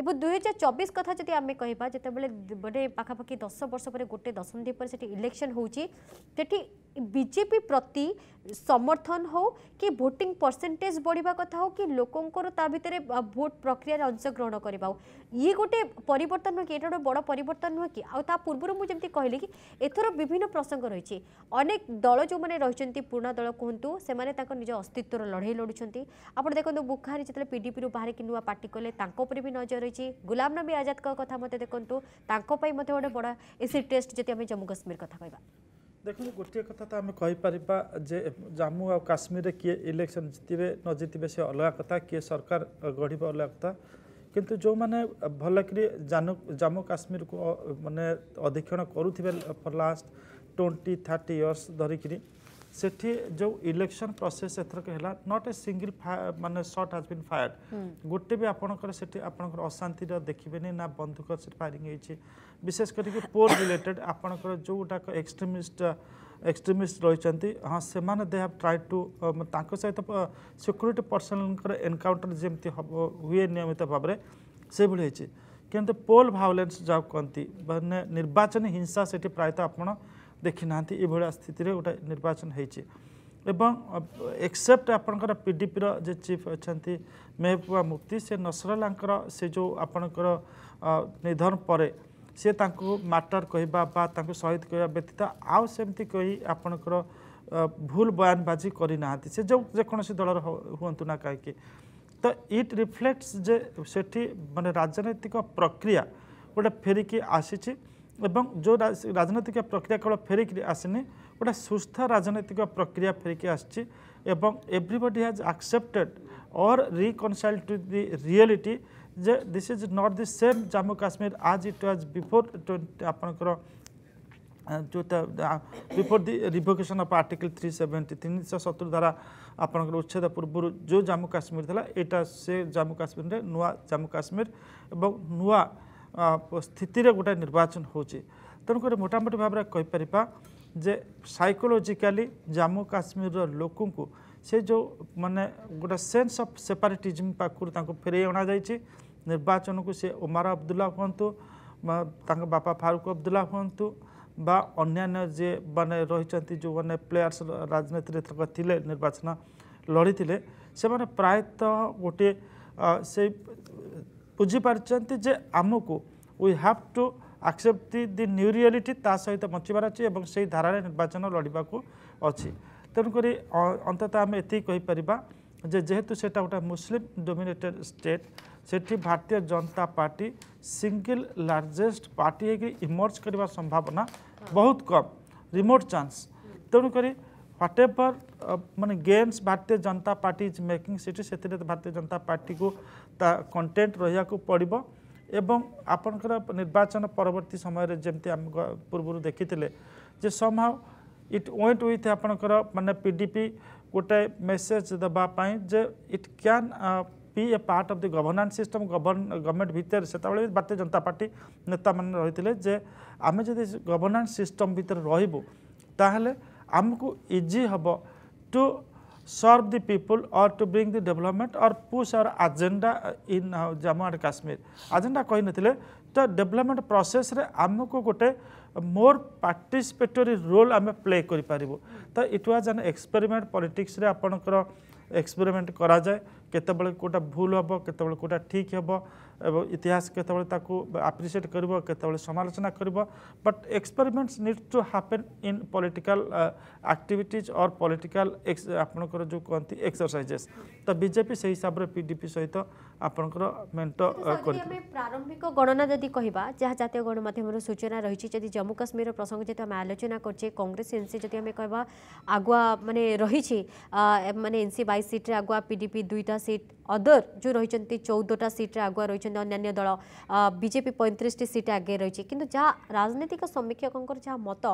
এবং দুই হাজার চব্বিশ কথা যদি আমি কহবা যেত মানে পাখাপাখি দশ বর্ষ পরে গোটে দশন্ধি পরে সেটি ইলেকশন হচ্ছে সেটি বিজেপি প্রতি সমর্থন হোক কি ভোটিং পরসেন্টেজ বড়া কথা হোক কি লোকর তা ভিতরে ভোট প্রক্রিয়ার অংশগ্রহণ করা হোক ইয়ে গোটে পরিবর্তন নুহে কি এটা গোটে বড় পরিবর্তন নুহে কি আূর্বর যেমনি কহিলি কি এথর বিভিন্ন প্রসঙ্গ রয়েছে অনেক দল যে রয়েছেন পুরোনা দল কুহতু সে নিজ অস্তিত্বর লড়াই লড়ুচ্ছেন আপনার দেখুন বুখারি যেত পিডিপি বাহারি নূয়া পার্টি কলে তাঁপরে বি নজর রয়েছে গুলাম নবী আজাদ কথা মতো দেখুন তাঁপাই মতো গোটে বড় এসি টেস্ট যদি আমি জম্মু কাশ্মীর কথা কহবা ଦେଖନ୍ତୁ ଗୋଟିଏ କଥା ତ ଆମେ କହିପାରିବା ଯେ ଜାମ୍ମୁ ଆଉ କାଶ୍ମୀରରେ କିଏ ଇଲେକ୍ସନ୍ ଜିତିବେ ନ ଜିତିବେ ସେ ଅଲଗା କଥା କିଏ ସରକାର ଗଢ଼ିବ ଅଲଗା କଥା କିନ୍ତୁ ଯେଉଁମାନେ ଭଲକରି ଜାମ୍ମୁ କାଶ୍ମୀରକୁ ମାନେ ଅଧୀକ୍ଷଣ କରୁଥିବେ for last twenty thirty years ଧରିକିରି ସେଠି ଯେଉଁ ଇଲେକ୍ସନ ପ୍ରୋସେସ୍ ଏଥରକ ହେଲା ନଟ୍ ଏ ସିଙ୍ଗିଲ୍ ମାନେ ସଟ୍ ହାଜ୍ ବିନ୍ ଫାୟାର୍ଡ ଗୋଟେ ବି ଆପଣଙ୍କର ସେଠି ଆପଣଙ୍କର ଅଶାନ୍ତିର ଦେଖିବେନି ନା ବନ୍ଧୁକ ସେଠି ଫାୟାରିଂ ହେଇଛି ବିଶେଷ କରିକି ପୋଲ୍ ରିଲେଟେଡ୍ ଆପଣଙ୍କର ଯେଉଁଗୁଡ଼ାକ ଏକ୍ସଟ୍ରିମିଷ୍ଟ ଏକ୍ସଟ୍ରିମିଷ୍ଟ ରହିଛନ୍ତି ହଁ ସେମାନେ ଦେ ହାଭ୍ ଟ୍ରାଏ ଟୁ ତାଙ୍କ ସହିତ ସିକ୍ୟୁରିଟି ପର୍ସନଙ୍କର ଏନକାଉଣ୍ଟର ଯେମିତି ହେବ ହୁଏ ନିୟମିତ ଭାବରେ ସେଭଳି ହେଇଛି କିନ୍ତୁ ପୋଲ୍ ଭାଓଲେନ୍ସ ଯାହାକୁ କହନ୍ତି ମାନେ ନିର୍ବାଚନୀ ହିଂସା ସେଠି ପ୍ରାୟତଃ ଆପଣ ଦେଖିନାହାନ୍ତି ଏଇଭଳିଆ ସ୍ଥିତିରେ ଗୋଟେ ନିର୍ବାଚନ ହେଇଛି ଏବଂ ଏକ୍ସେପ୍ଟ ଆପଣଙ୍କର ପିଡିପିର ଯେ ଚିଫ୍ ଅଛନ୍ତି ମେହବୁବା ମୁଫ୍ତି ସେ ନସରଲାଙ୍କର ସେ ଯେଉଁ ଆପଣଙ୍କର ନିଧନ ପରେ ସେ ତାଙ୍କୁ ମାଟର କହିବା ବା ତାଙ୍କୁ ସହିଦ କହିବା ବ୍ୟତୀତ ଆଉ ସେମିତି କହି ଆପଣଙ୍କର ଭୁଲ ବୟାନବାଜି କରିନାହାନ୍ତି ସେ ଯେଉଁ ଯେକୌଣସି ଦଳର ହୁଅନ୍ତୁ ନା କାହିଁକି ତ ଇଟ୍ ରିଫ୍ଲେକ୍ଟସ୍ ଯେ ସେଠି ମାନେ ରାଜନୈତିକ ପ୍ରକ୍ରିୟା ଗୋଟେ ଫେରିକି ଆସିଛି এবং ଯେଉଁ ରାଜନୈତିକ ପ୍ରକ୍ରିୟା କେବଳ ଫେରିକି ଆସିନି ଗୋଟେ ସୁସ୍ଥ ରାଜନୈତିକ ପ୍ରକ୍ରିୟା ଫେରିକି ଆସିଛି ଏବଂ everybody has accepted or reconcile to the reality ଯେ this is not the same Jammu Kashmir as it was before ଆପଣଙ୍କର ଯେଉଁଟା before the revocation of article three seventy ତିନିଶହ ସତୁରି ଧାରା ଆପଣଙ୍କର ଉଚ୍ଛେଦ ପୂର୍ବରୁ ଯେଉଁ ଜାମ୍ମୁ କାଶ୍ମୀର ଥିଲା ଏଇଟା ସେ ଜାମ୍ମୁ କାଶ୍ମୀରରେ ନୂଆ ଜାମ୍ମୁ କାଶ୍ମୀର ଏବଂ ନୂଆ स्थितर गोटे निर्वाचन हो होेणुक मोटामोटी भाव में कहीपर जे सैकोलोजिकाली जम्मू काश्मीर लोक से जो मान गोटे सेन्स अफ सेपारेटिजम पाखुक फेर अणा जाए निर्वाचन को सी उमार अब्दुल्ला हूँ बापा फारूक अब्दुल्ला हूँ बान्य जे मैंने रही जो मैंने प्लेयर्स राजनीति निर्वाचन लड़ी थे से प्रायत गोटे से ବୁଝିପାରିଛନ୍ତି ଯେ ଆମକୁ we have to accept the the new reality ତା ସହିତ ବଞ୍ଚିବାର ଅଛି ଏବଂ ସେହି ଧାରାରେ ନିର୍ବାଚନ ଲଢ଼ିବାକୁ ଅଛି ତେଣୁକରି ଅନ୍ତତଃ ଆମେ ଏତିକି କହିପାରିବା ଯେ ଯେହେତୁ ସେଇଟା ଗୋଟେ ମୁସଲିମ୍ ଡୋମିନେଟେଡ୍ ଷ୍ଟେଟ୍ ସେଠି Bharatiya Janata party single largest party ହେଇକି ଇମର୍ଜ କରିବା ସମ୍ଭାବନା ବହୁତ କମ୍ ରିମୋଟ୍ ଚାନ୍ସ ତେଣୁକରି whatever माने games Bharatiya Janata party is making seat से भारतीय जनता पार्टी को कंटेन्ट रहा पड़ो एवं आपणकर निर्वाचन परवर्ती समय जमी पूर्व देखी जे समाव इट वेंट विथ आपणकर मानने पीडीपी गोटे मेसेज देवाई जे it can be a part of the governance system government भितर से भारतीय जनता पार्टी नेता मैंने रही है जे आम जब गवर्नान्स सिस्टम भितर रू ताहले आमको इजी हम to serve the people or to bring the development और push our agenda in Jammu uh, Jammu Kashmir Kashmir. कही नथिले तो डेवलपमेंट प्रोसेस रे आमको गोटे मोर पार्टिसिपेटरी रोल आम प्ले करें तो it was an experiment politics रे आपणकर एक्सपेरिमेंट करा जाए কেতবে কোটা ভুল হব কেতবে কোটা ঠিক হব এবং ইতিহাস কেতবে তাকে আপ্রিসিয়েট করব কেতবে সমালোচনা করব but experiments need to happen in political activities or political আপনার যে কুহতি এক্সরসাইজেস তো বিজেপি সেই হিসাবে পিডিপি সহ আপনার মেন্ট করে প্রারম্ভিক গণনা যদি কহবা যা জাতীয় গণমাধ্যমর সূচনা রয়েছে যদি জম্মু কাশ্মীর প্রসঙ্গ যেহেতু আমি আলোচনা করছে কংগ্রেস এনসি যদি আমি কহবা আগুয়া মানে রয়েছে মানে এনসি বাইশ সিট্রে আগুয়া পিডিপি দুইটা it ଅଦର ଯେଉଁ ରହିଛନ୍ତି ଚଉଦଟା ସିଟ୍ରେ ଆଗୁଆ ରହିଛନ୍ତି ଅନ୍ୟାନ୍ୟ ଦଳ ବିଜେପି ପଇଁତିରିଶଟି ସିଟ୍ ଆଗେଇ ରହିଛି କିନ୍ତୁ ଯାହା ରାଜନୈତିକ ସମୀକ୍ଷକଙ୍କର ଯାହା ମତ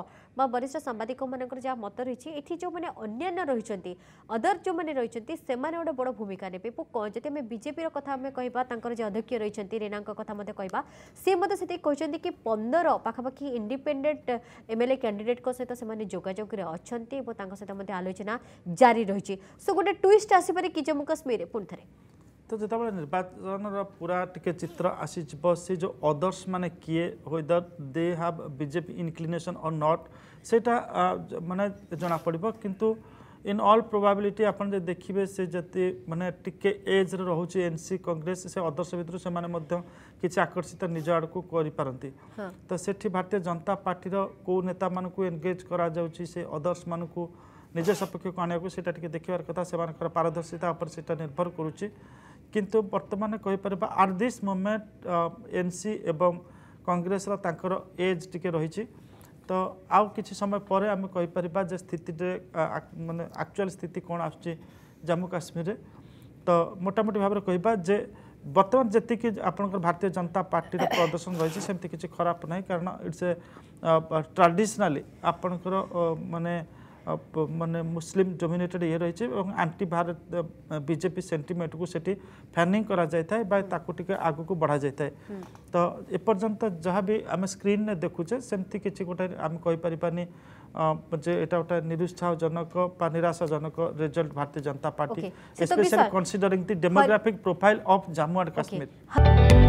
ବା ବରିଷ୍ଠ ସାମ୍ବାଦିକମାନଙ୍କର ଯାହା ମତ ରହିଛି ଏଠି ଯେଉଁମାନେ ଅନ୍ୟାନ୍ୟ ରହିଛନ୍ତି ଅଦର ଯେଉଁମାନେ ରହିଛନ୍ତି ସେମାନେ ଗୋଟେ ବଡ଼ ଭୂମିକା ନେବେ ଏବଂ ଯଦି ଆମେ ବିଜେପିର କଥା ଆମେ କହିବା ତାଙ୍କର ଯେ ଅଧ୍ୟକ୍ଷ ରହିଛନ୍ତି ରେନାଙ୍କ କଥା ମଧ୍ୟ କହିବା ସେ ମଧ୍ୟ ସେତିକି କହିଛନ୍ତି କି ପନ୍ଦର ପାଖାପାଖି ଇଣ୍ଡିପେଣ୍ଡେଣ୍ଟ ଏମ୍ ଏଲ୍ ଏ କ୍ୟାଣ୍ଡିଡେଟ୍ଙ୍କ ସହିତ ସେମାନେ ଯୋଗାଯୋଗରେ ଅଛନ୍ତି ଏବଂ ତାଙ୍କ ସହିତ ମଧ୍ୟ ଆଲୋଚନା ଜାରି ରହିଛି ସୋ ଗୋଟେ ଟୁଇଷ୍ଟ ଆସିପାରେ କି ଜମ୍ମୁ କାଶ୍ମୀରରେ ପୁଣି ଥରେ तो जो निर्वाचन पूरा टी चित्र आसीज से जो अदर्स मैंने किए वेदर दे हाव बीजेपी इनक्लिनेसन और नट से मैंने जना पड़ कि इन अल प्रोबिलिटी आप देखिए से जी मैंने टी एज रोचे एन सी कंग्रेस से अदर्श भितर से आकर्षित निज आड़ को तो से भारतीय जनता पार्टी कौ नेता मान को एनगेज करदर्श मान निज सपक्ष को आने को देखार कथा से पारदर्शिता निर्भर करुच्छी কিন্তু বর্তমানে কহিপারা আট দিস মুভমেন্ট এনসি এবং কংগ্রেসর তাঁর এজ টিকে রয়েছে তো আউ কিছু সময় পরে আমি কহিপারা যে স্থিতিরে মানে আকচুয়াল স্থিতি কোণ আসছে জম্মু কাশ্মীরে তো মোটামুটি ভাবে কহবা যে বর্তমান যেত আপনার ভারতীয় জনতা পার্টির প্রদর্শন রয়েছে সেমতি কিছু খারাপ নাই কারণ ইটস এ ট্রাডিশনালি আপনার মানে মানে মুসলিম ডোমিনেটেড ইয়ে রয়েছে এবং আন্টি ভারত বিজেপি সেটি সেন্টিমেন্টକୁ ସେଠି ଫ୍ୟାନିଂ କରାଯାଇଥାଏ ବା ତାକୁ ଟିକେ ଆଗକୁ ବଢ଼ାଯାଇଥାଏ ତ ଏପର୍ଯ୍ୟନ୍ତ ଯାହା ବି ଆମେ ସ୍କ୍ରିନ୍ରେ ଦେଖୁଛେ ସେମିତି କିଛି ଗୋଟେ ଆମେ କହିପାରିବାନି যে এটা ওটা নিরুৎসাহজনক বা নিরাশাজনক result Bharatiya Janata party specially considering the demographic profile of Jammu and Kashmir